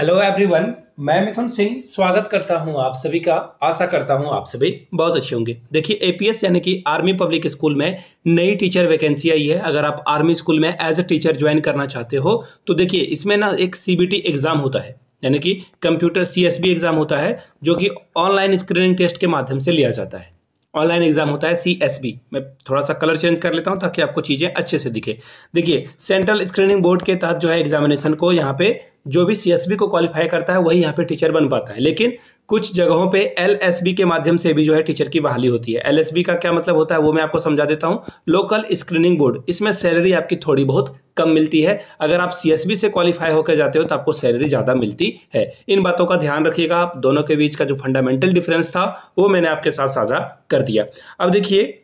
hello everyone मैं मिथुन सिंह स्वागत करता हूं आप सभी का आशा करता हूं आप सभी बहुत अच्छे होंगे देखिए एपीएस यानी कि आर्मी पब्लिक स्कूल में नई टीचर वैकेंसी आई है अगर आप आर्मी स्कूल में एज ए टीचर ज्वाइन करना चाहते हो तो देखिए इसमें ना एक सीबीटी एग्जाम होता है यानी कि कंप्यूटर सी एग्जाम होता है जो कि ऑनलाइन स्क्रीनिंग टेस्ट के माध्यम से लिया जाता है ऑनलाइन एग्जाम होता है सी एस बी मैं थोड़ा सा कलर चेंज कर लेता हूँ ताकि आपको चीज़ें अच्छे से दिखे देखिए सेंट्रल स्क्रीनिंग बोर्ड के तहत जो है एग्जामिनेशन को यहाँ पे जो भी सी को क्वालिफाई करता है वही यहाँ पे टीचर बन पाता है लेकिन कुछ जगहों पे एल के माध्यम से भी जो है टीचर की बहाली होती है एल का क्या मतलब होता है वो मैं आपको समझा देता हूँ लोकल स्क्रीनिंग बोर्ड इसमें सैलरी आपकी थोड़ी बहुत कम मिलती है अगर आप सी से क्वालिफाई होकर जाते हो तो आपको सैलरी ज़्यादा मिलती है इन बातों का ध्यान रखिएगा आप दोनों के बीच का जो फंडामेंटल डिफरेंस था वो मैंने आपके साथ साझा कर दिया अब देखिए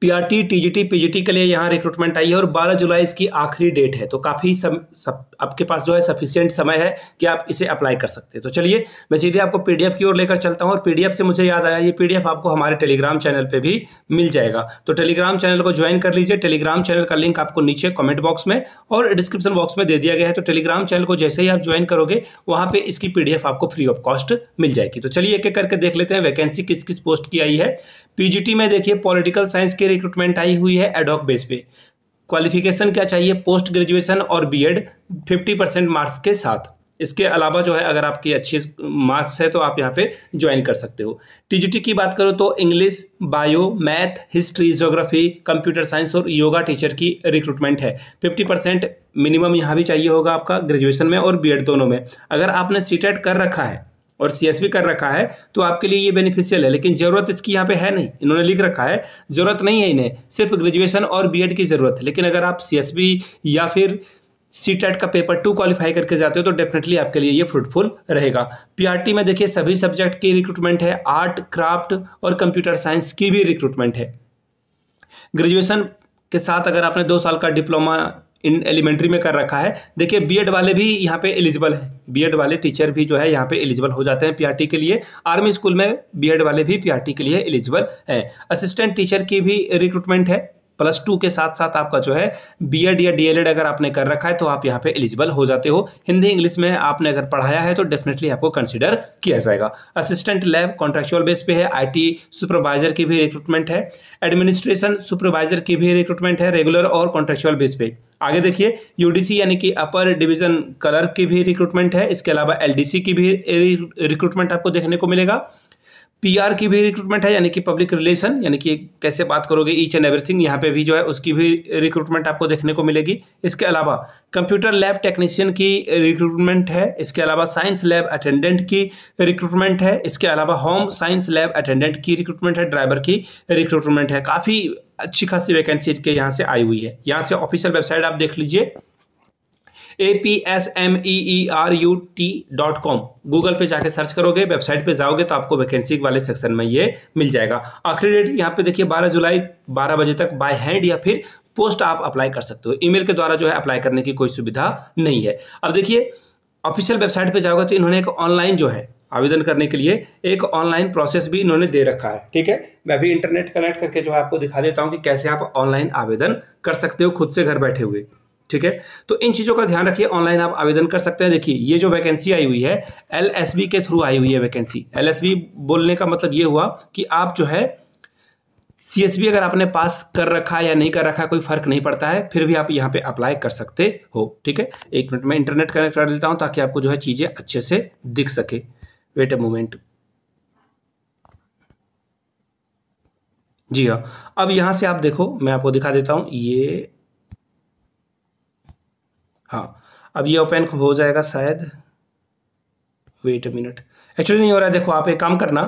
पीआरटी टीजीटी पीजीटी के लिए यहाँ रिक्रूटमेंट आई है और 12 जुलाई इसकी आखिरी डेट है तो काफ़ी सम सब आपके पास जो है सफिशियंट समय है कि आप इसे अप्लाई कर सकते हैं तो चलिए मैं सीधे आपको पीडीएफ की ओर लेकर चलता हूँ और पीडीएफ से मुझे याद आया ये पीडीएफ आपको हमारे टेलीग्राम चैनल पर भी मिल जाएगा तो टेलीग्राम चैनल को ज्वाइन कर लीजिए टेलीग्राम चैनल का लिंक आपको नीचे कॉमेंट बॉक्स में और डिस्क्रिप्शन बॉक्स में दे दिया गया है तो टेलीग्राम चैनल को जैसे ही आप ज्वाइन करोगे वहाँ पर इसकी पी आपको फ्री ऑफ कॉस्ट मिल जाएगी तो चलिए एक एक करके देख लेते हैं वैकेंसी किस किस पोस्ट की आई है पीजीटी में देखिए पॉलिटिकल साइंस की रिक्रूटमेंट आई हुई है एडॉक बेस पे क्वालिफिकेशन क्या चाहिए पोस्ट ग्रेजुएशन और बीएड 50 परसेंट मार्क्स के साथ इसके अलावा जो है अगर आपकी अच्छी मार्क्स है तो आप यहाँ पे ज्वाइन कर सकते हो टीजीटी की बात करो तो English bio math history geography computer science और योगा टीचर की रिक्रूटमेंट है 50 परसेंट मिनिमम यहाँ भी चाहिए होगा आपका ग्रेजुएशन में और बीएड दोनों में अगर आपने सीटेट e कर रखा है और सी कर रखा है तो आपके लिए ये बेनिफिशियल है लेकिन ज़रूरत इसकी यहाँ पे है नहीं इन्होंने लिख रखा है ज़रूरत नहीं है इन्हें सिर्फ ग्रेजुएशन और बीएड की ज़रूरत है लेकिन अगर आप सी या फिर सी टेट का पेपर टू क्वालिफाई करके जाते हो तो डेफिनेटली आपके लिए ये फ्रूटफुल रहेगा टी में देखिए सभी सब्जेक्ट की रिक्रूटमेंट है आर्ट क्राफ्ट और कंप्यूटर साइंस की भी रिक्रूटमेंट है ग्रेजुएशन के साथ अगर आपने दो साल का डिप्लोमा इन एलिमेंट्री में कर रखा है देखिए बीएड वाले भी यहाँ पे एलिजिबल हैं बीएड वाले टीचर भी जो है यहाँ पे एलिजिबल हो जाते हैं पीआरटी के लिए आर्मी स्कूल में बीएड वाले भी पीआरटी के लिए एलिजिबल हैं असिस्टेंट टीचर की भी रिक्रूटमेंट है प्लस टू के साथ साथ आपका जो है बी एड या डी अगर आपने कर रखा है तो आप यहाँ पे एलिजिबल हो जाते हो हिंदी इंग्लिश में आपने अगर पढ़ाया है तो डेफिनेटली आपको कंसिडर किया जाएगा असिस्टेंट लैब कॉन्ट्रेक्चुअल बेस पे है आईटी सुपरवाइजर की भी रिक्रूटमेंट है एडमिनिस्ट्रेशन सुपरवाइजर की भी रिक्रूटमेंट है रेगुलर और कॉन्ट्रेक्चुअल बेस पे आगे देखिए यूडीसी यानी कि अपर डिवीजन कलर की भी रिक्रूटमेंट है इसके अलावा एलडीसी की भी रिक्रूटमेंट आपको देखने को मिलेगा पीआर की भी रिक्रूटमेंट है यानी कि पब्लिक रिलेशन यानी कि कैसे बात करोगे ईच एंड एवरीथिंग यहाँ पे भी जो है उसकी भी रिक्रूटमेंट आपको देखने को मिलेगी इसके अलावा कंप्यूटर लैब टेक्नीशियन की रिक्रूटमेंट है इसके अलावा साइंस लैब अटेंडेंट की रिक्रूटमेंट है इसके अलावा होम साइंस लैब अटेंडेंट की रिक्रूटमेंट है ड्राइवर की रिक्रूटमेंट है काफ़ी अच्छी खासी वैकेंसी के यहाँ से आई हुई है यहाँ से ऑफिशियल वेबसाइट आप देख लीजिए A P S M E E R U T dot com Google पे जाके सर्च करोगे वेबसाइट पे जाओगे तो आपको वैकेंसी वाले सेक्शन में ये मिल जाएगा आखिरी डेट यहाँ पे देखिए 12 जुलाई 12 बजे तक बाय हैंड या फिर पोस्ट आप अप्लाई कर सकते हो ईमेल के द्वारा जो है अप्लाई करने की कोई सुविधा नहीं है अब देखिए ऑफिशियल वेबसाइट पे जाओगे तो इन्होंने एक ऑनलाइन जो है आवेदन करने के लिए एक ऑनलाइन प्रोसेस भी इन्होंने दे रखा है ठीक है मैं भी इंटरनेट कनेक्ट करके जो है आपको दिखा देता हूँ कि कैसे आप ऑनलाइन आवेदन कर सकते हो खुद से घर बैठे हुए ठीक है तो इन चीज़ों का ध्यान रखिए ऑनलाइन आप आवेदन कर सकते हैं देखिए ये जो वैकेंसी आई हुई है एल के थ्रू आई हुई है वैकेंसी एल बोलने का मतलब ये हुआ कि आप जो है सी अगर आपने पास कर रखा या नहीं कर रखा कोई फर्क नहीं पड़ता है फिर भी आप यहाँ पे अप्लाई कर सकते हो ठीक है एक मिनट में इंटरनेट कनेक्ट कर देता हूँ ताकि आपको जो है चीज़ें अच्छे से दिख सके वेट ए मोमेंट जी हाँ अब यहां से आप देखो मैं आपको दिखा देता हूं ये हाँ अब ये ओपन हो जाएगा शायद वेट अ मिनट एक्चुअली नहीं हो रहा है देखो आप एक काम करना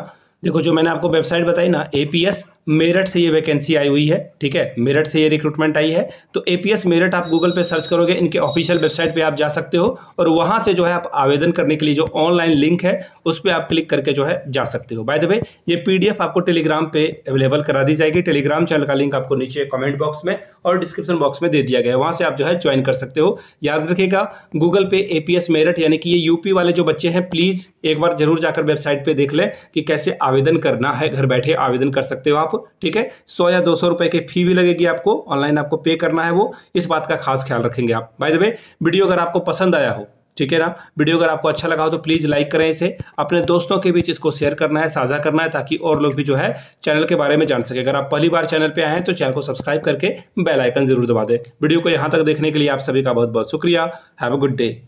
देखो जो मैंने आपको वेबसाइट बताई ना ए पी एस मेरठ से ये वैकेंसी आई हुई है ठीक है मेरठ से ये रिक्रूटमेंट आई है तो एपीएस मेरठ आप गूगल पे सर्च करोगे इनके ऑफिशियल वेबसाइट पे आप जा सकते हो और वहाँ से जो है आप आवेदन करने के लिए जो ऑनलाइन लिंक है उस पर आप क्लिक करके जो है जा सकते हो बाय द वे ये पीडीएफ आपको टेलीग्राम पे अवेलेबल करा दी जाएगी टेलीग्राम चैनल का लिंक आपको नीचे कॉमेंट बॉक्स में और डिस्क्रिप्शन बॉक्स में दे दिया गया है वहाँ से आप जो है ज्वाइन कर सकते हो याद रखेगा गूगल पे एपीएस मेरठ यानी कि ये यूपी वाले जो बच्चे हैं प्लीज़ एक बार जरूर जाकर वेबसाइट पर देख लें कि कैसे आवेदन करना है घर बैठे आवेदन कर सकते हो आप ठीक है सौ या दो सौ रुपए की फी भी लगेगी आपको ऑनलाइन आपको पे करना है वो इस बात का खास ख्याल रखेंगे आप बाय द वे वीडियो अगर आपको पसंद आया हो ठीक है ना वीडियो अगर आपको अच्छा लगा हो तो प्लीज़ लाइक करें इसे अपने दोस्तों के बीच इसको शेयर करना है साझा करना है ताकि और लोग भी जो है चैनल के बारे में जान सके अगर आप पहली बार चैनल पर आए हैं तो चैनल को सब्सक्राइब करके बेल आइकन जरूर दबा दें वीडियो को यहां तक देखने के लिए आप सभी का बहुत बहुत शुक्रिया हैव अ गुड डे